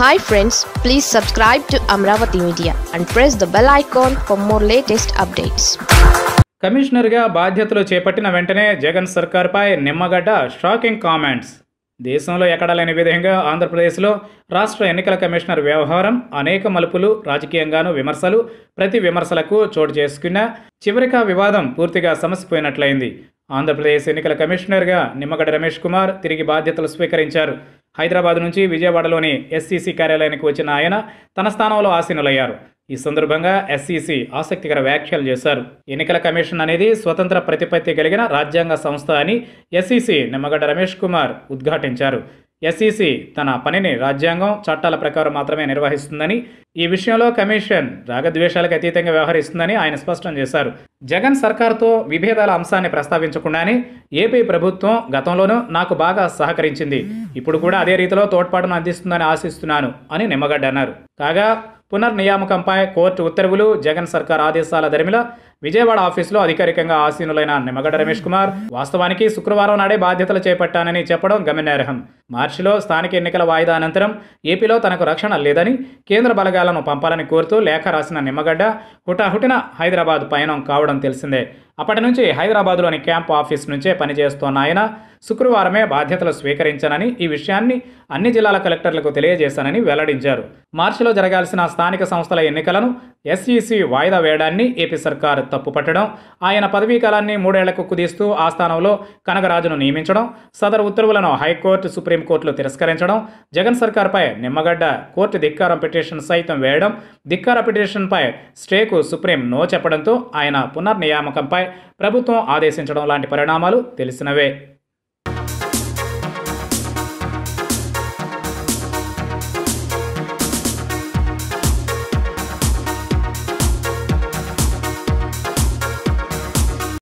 hi friends please subscribe to Amaravati media and press the bell icon for more latest updates కమిషనర్గా బాధ్యతలు చేపట్టిన వెంటనే జగన్ సర్కార్పై నిమ్మగడ్డ షాకింగ్ కామెంట్స్ దేశంలో ఎక్కడా లేని విధంగా ఆంధ్రప్రదేశ్లో రాష్ట్ర ఎన్నికల కమిషనర్ వ్యవహారం అనేక మలుపులు రాజకీయంగానూ విమర్శలు ప్రతి విమర్శలకు చోటు చేసుకున్న చివరిగా వివాదం పూర్తిగా సమసిపోయినట్లయింది ఆంధ్రప్రదేశ్ ఎన్నికల కమిషనర్గా నిమ్మగడ్డ రమేష్ కుమార్ తిరిగి బాధ్యతలు స్వీకరించారు హైదరాబాద్ నుంచి విజయవాడలోని ఎస్సీసీ కార్యాలయానికి వచ్చిన ఆయన తన స్థానంలో ఆసీనులయ్యారు ఈ సందర్భంగా ఎస్సీసీ ఆసక్తికర వ్యాఖ్యలు చేశారు ఎన్నికల కమిషన్ అనేది స్వతంత్ర ప్రతిపత్తి కలిగిన రాజ్యాంగ సంస్థ అని ఎస్సీసీ నిమ్మగడ్డ రమేష్ కుమార్ ఉద్ఘాటించారు ఎస్ఈసి తన పనిని రాజ్యాంగం చట్టాల ప్రకారం మాత్రమే నిర్వహిస్తుందని ఈ విషయంలో కమిషన్ రాగద్వేషాలకు అతీతంగా వ్యవహరిస్తుందని ఆయన స్పష్టం చేశారు జగన్ సర్కార్తో విభేదాల అంశాన్ని ప్రస్తావించకుండానే ఏపీ ప్రభుత్వం గతంలోనూ నాకు బాగా సహకరించింది ఇప్పుడు కూడా అదే రీతిలో తోడ్పాటును అందిస్తుందని ఆశిస్తున్నాను అని నిమ్మగడ్డ అన్నారు కాగా పునర్నియామకంపై కోర్టు ఉత్తర్వులు జగన్ సర్కార్ ఆదేశాల దరిమిలా విజయవాడ ఆఫీసులో అధికారికంగా ఆసీనులైన నిమ్మగడ్డ రమేష్ కుమార్ వాస్తవానికి శుక్రవారం నాడే బాధ్యతలు చేపట్టానని చెప్పడం గమనార్హం మార్చిలో స్థానిక ఎన్నికల వాయిదా అనంతరం ఏపీలో తనకు రక్షణ లేదని కేంద్ర బలగాలను పంపాలని కోరుతూ లేఖ రాసిన నిమ్మగడ్డ హుటాహుటిన హైదరాబాద్ పయనం కావడం తెలిసిందే అప్పటి నుంచి హైదరాబాద్లోని క్యాంప్ ఆఫీస్ నుంచే పనిచేస్తోన్న ఆయన శుక్రవారమే బాధ్యతలు స్వీకరించానని ఈ విషయాన్ని అన్ని జిల్లాల కలెక్టర్లకు తెలియజేశానని వెల్లడించారు మార్చిలో జరగాల్సిన స్థానిక సంస్థల ఎన్నికలను ఎస్ఈసీ వాయిదా వేయడాన్ని ఏపీ సర్కార్ తప్పుపట్టడం ఆయన పదవీ కాలాన్ని మూడేళ్లకు కుదిస్తూ ఆ స్థానంలో కనగరాజును నియమించడం సదరు ఉత్తర్వులను హైకోర్టు సుప్రీంకోర్టులు తిరస్కరించడం జగన్ సర్కార్పై నిమ్మగడ్డ కోర్టు ధిక్కారం పిటిషన్ సైతం వేయడం ధిక్కార పిటిషన్పై స్టేకు సుప్రీం నో చెప్పడంతో ఆయన పునర్నియామకంపై ప్రభుత్వం ఆదేశించడం లాంటి పరిణామాలు తెలిసినవే